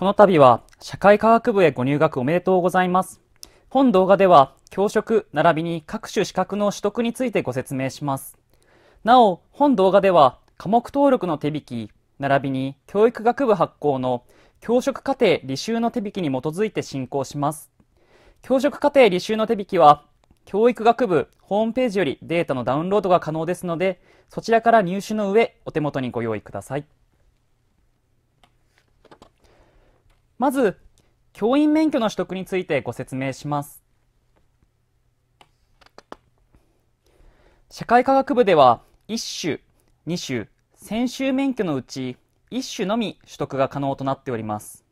この度は社会科学部へご入学おめでとうございます。本動画では教職並びに各種資格の取得についてご説明します。なお、本動画では科目登録の手引き並びに教育学部発行の教職課程履修の手引きに基づいて進行します。教職課程履修の手引きは教育学部ホームページよりデータのダウンロードが可能ですので、そちらから入手の上お手元にご用意ください。まず、教員免許の取得についてご説明します。社会科学部では、1種、2種、専修免許のうち1種のみ取得が可能となっております。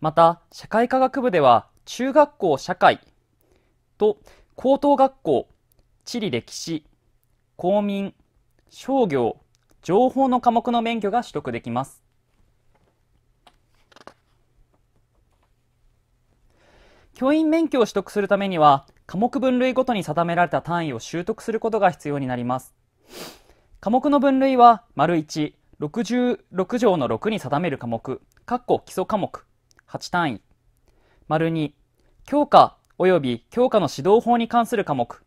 また、社会科学部では、中学校社会と高等学校、地理歴史、公民、商業、情報の科目の免許が取得できます。教員免許を取得するためには科目分類ごとに定められた単位を習得することが必要になります科目の分類は丸1 66条の6に定める科目基礎科目8単位丸2教科及び教科の指導法に関する科目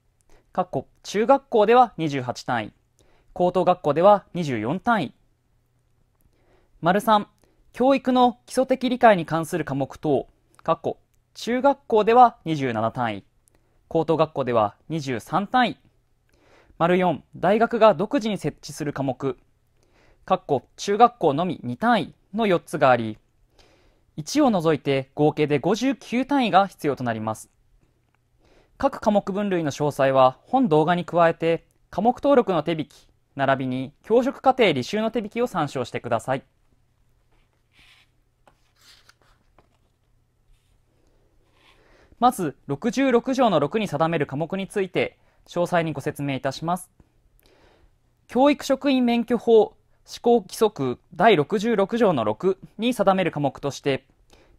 中学校では28単位高等学校では24単位丸3教育の基礎的理解に関する科目等中学校では27単位、高等学校では23単位。丸4、大学が独自に設置する科目、かっこ中学校のみ2単位の4つがあり、1を除いて合計で59単位が必要となります。各科目分類の詳細は本動画に加えて科目登録の手引き、並びに教職課程履修の手引きを参照してください。まず66条の6に定める科目について詳細にご説明いたします。教育職員免許法施行規則第66条の6に定める科目として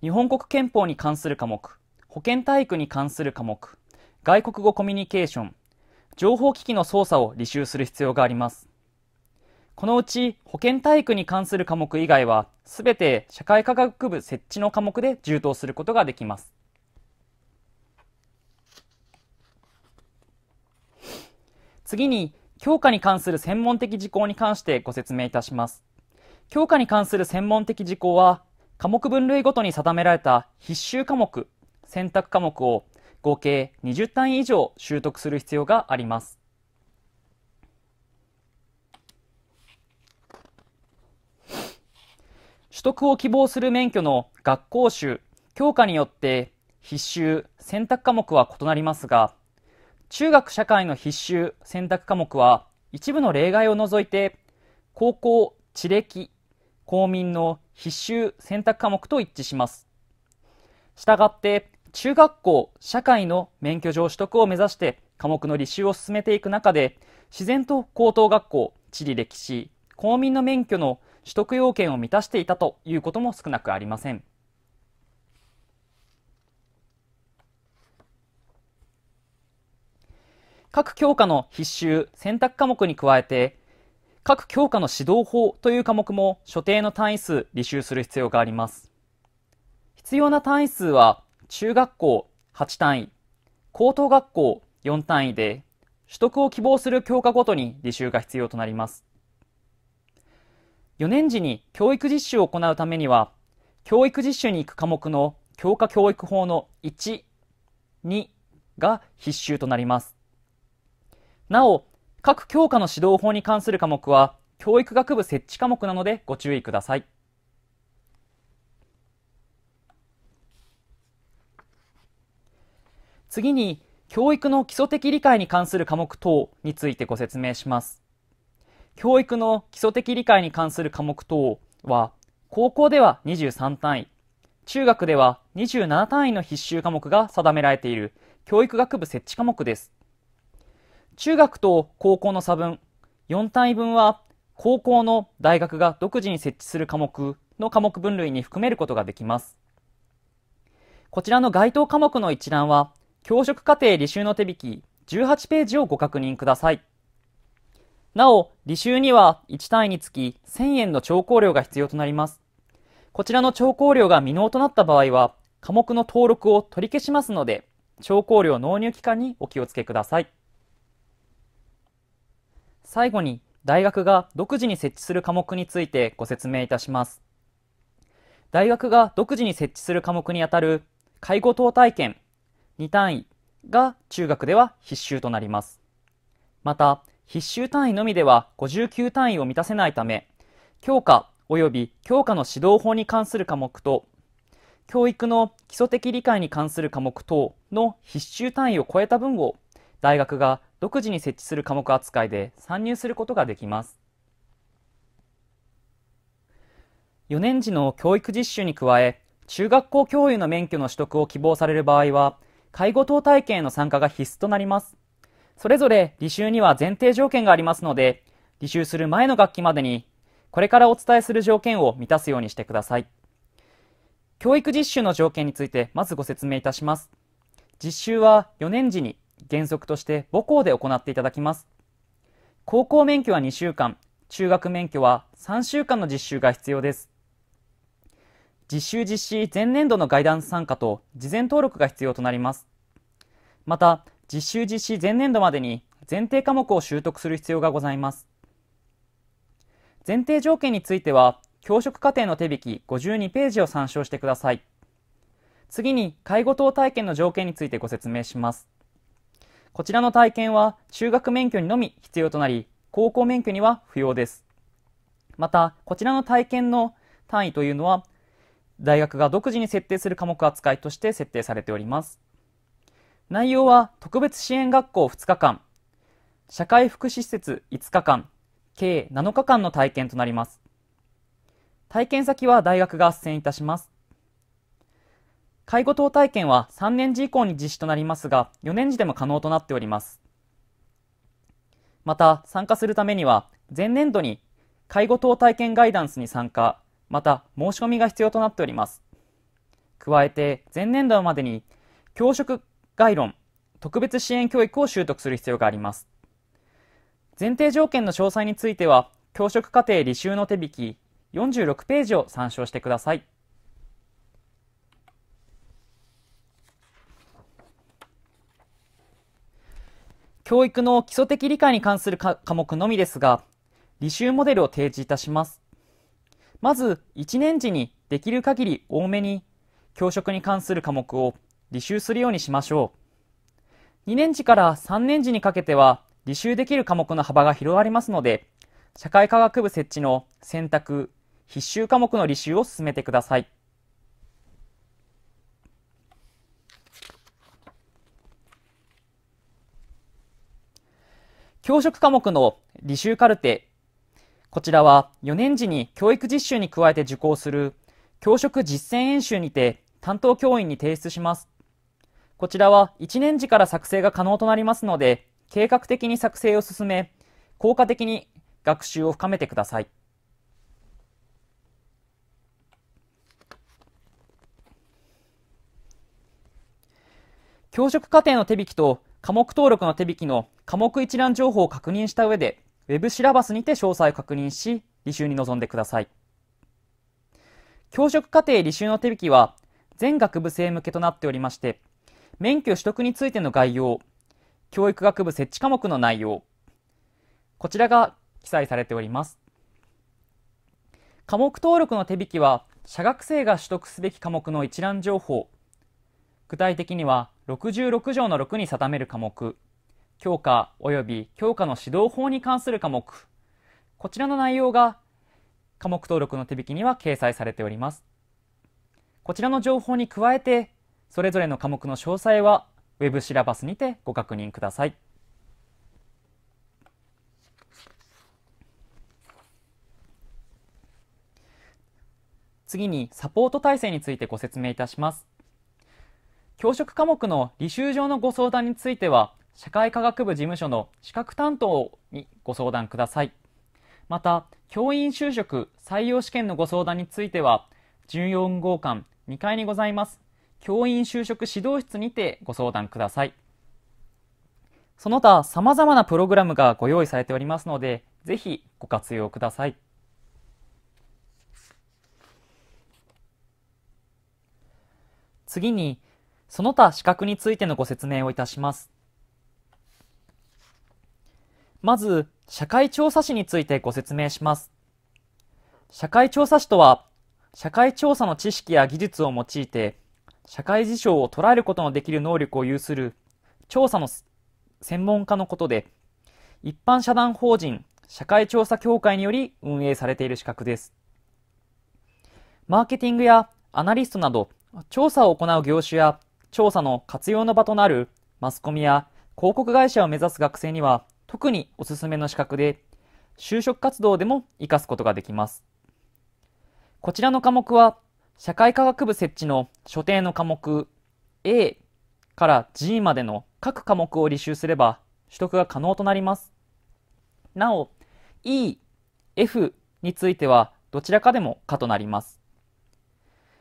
日本国憲法に関する科目、保健体育に関する科目、外国語コミュニケーション、情報機器の操作を履修する必要があります。このうち保健体育に関する科目以外は、すべて社会科学部設置の科目で充当することができます。次に、教科に関する専門的事項に関してご説明いたします。教科に関する専門的事項は、科目分類ごとに定められた必修科目、選択科目を合計20単位以上習得する必要があります。取得を希望する免許の学校種、教科によって必修、選択科目は異なりますが、中学社会の必修選択科目は一部の例外を除いて高校地歴公民の必修選択科目と一致しますしたがって中学校社会の免許証取得を目指して科目の履修を進めていく中で自然と高等学校地理歴史公民の免許の取得要件を満たしていたということも少なくありません各教科の必修選択科目に加えて各教科の指導法という科目も所定の単位数履修する必要があります必要な単位数は中学校8単位高等学校4単位で取得を希望する教科ごとに履修が必要となります4年時に教育実習を行うためには教育実習に行く科目の教科教育法の1、2が必修となります。なお、各教科の指導法に関する科目は、教育学部設置科目なのでご注意ください。次に、教育の基礎的理解に関する科目等についてご説明します。教育の基礎的理解に関する科目等は、高校では23単位、中学では27単位の必修科目が定められている教育学部設置科目です。中学と高校の差分4単位分は高校の大学が独自に設置する科目の科目分類に含めることができます。こちらの該当科目の一覧は教職課程履修の手引き18ページをご確認ください。なお、履修には1単位につき1000円の調校料が必要となります。こちらの調校料が未納となった場合は、科目の登録を取り消しますので、調校料納入期間にお気をつけください。最後に大学が独自に設置する科目についてご説明いたします。大学が独自に設置する科目にあたる介護等体験2単位が中学では必修となります。また、必修単位のみでは59単位を満たせないため、教科及び教科の指導法に関する科目と、教育の基礎的理解に関する科目等の必修単位を超えた分を大学が独自に設置する科目扱いで参入することができます。4年時の教育実習に加え、中学校教諭の免許の取得を希望される場合は、介護等体験への参加が必須となります。それぞれ履修には前提条件がありますので、履修する前の学期までに、これからお伝えする条件を満たすようにしてください。教育実習の条件についてまずご説明いたします。実習は4年時に原則として母校で行っていただきます。高校免許は2週間、中学免許は3週間の実習が必要です。実習実施前年度のガイダンス参加と事前登録が必要となります。また、実習実施前年度までに前提科目を習得する必要がございます。前提条件については、教職課程の手引き52ページを参照してください。次に、介護等体験の条件についてご説明します。こちらの体験は中学免許にのみ必要となり、高校免許には不要です。また、こちらの体験の単位というのは、大学が独自に設定する科目扱いとして設定されております。内容は特別支援学校2日間、社会福祉施設5日間、計7日間の体験となります。体験先は大学が斡旋いたします。介護等体験は3年時以降に実施となりますが、4年時でも可能となっております。また、参加するためには、前年度に介護等体験ガイダンスに参加、また申し込みが必要となっております。加えて、前年度までに教職概論、特別支援教育を習得する必要があります。前提条件の詳細については、教職課程履修の手引き46ページを参照してください。教育の基礎的理解に関する科目のみですが、履修モデルを提示いたします。まず、1年時にできる限り多めに、教職に関する科目を履修するようにしましょう。2年時から3年時にかけては、履修できる科目の幅が広がりますので、社会科学部設置の選択、必修科目の履修を進めてください。教職科目の履修カルテ。こちらは4年時に教育実習に加えて受講する教職実践演習にて担当教員に提出します。こちらは1年時から作成が可能となりますので、計画的に作成を進め、効果的に学習を深めてください。教職課程の手引きと科目登録の手引きの科目一覧情報を確認した上で、Web シラバスにて詳細を確認し、履修に臨んでください。教職課程履修の手引きは、全学部生向けとなっておりまして、免許取得についての概要、教育学部設置科目の内容、こちらが記載されております。科目登録の手引きは、社学生が取得すべき科目の一覧情報、具体的には66条の6に定める科目、教科及び教科の指導法に関する科目、こちらの内容が科目登録の手引きには掲載されております。こちらの情報に加えて、それぞれの科目の詳細はウェブシラバスにてご確認ください。次にサポート体制についてご説明いたします。教職科目の履修上のご相談については、社会科学部事務所の資格担当にご相談ください。また、教員就職採用試験のご相談については、14号館2階にございます、教員就職指導室にてご相談ください。その他、様々なプログラムがご用意されておりますので、ぜひご活用ください。次に、その他資格についてのご説明をいたします。まず、社会調査士についてご説明します。社会調査士とは、社会調査の知識や技術を用いて、社会事象を捉えることのできる能力を有する調査の専門家のことで、一般社団法人社会調査協会により運営されている資格です。マーケティングやアナリストなど、調査を行う業種や調査の活用の場となるマスコミや広告会社を目指す学生には特におすすめの資格で、就職活動でも活かすことができます。こちらの科目は、社会科学部設置の所定の科目 A から G までの各科目を履修すれば取得が可能となります。なお、E、F についてはどちらかでも可となります。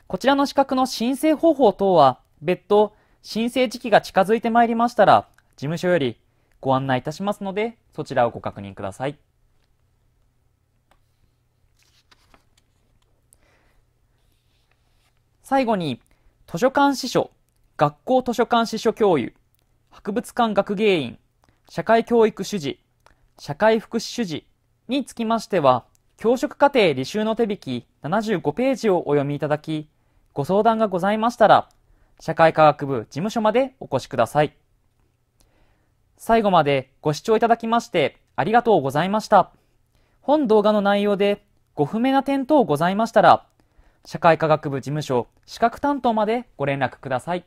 こちらの資格の申請方法等は別途、申請時期が近づいてまいりましたら、事務所よりご案内いたしますので、そちらをご確認ください。最後に、図書館司書、学校図書館司書教諭、博物館学芸員、社会教育主事、社会福祉主事につきましては、教職課程履修の手引き75ページをお読みいただき、ご相談がございましたら、社会科学部事務所までお越しください。最後までご視聴いただきましてありがとうございました。本動画の内容でご不明な点等ございましたら、社会科学部事務所資格担当までご連絡ください。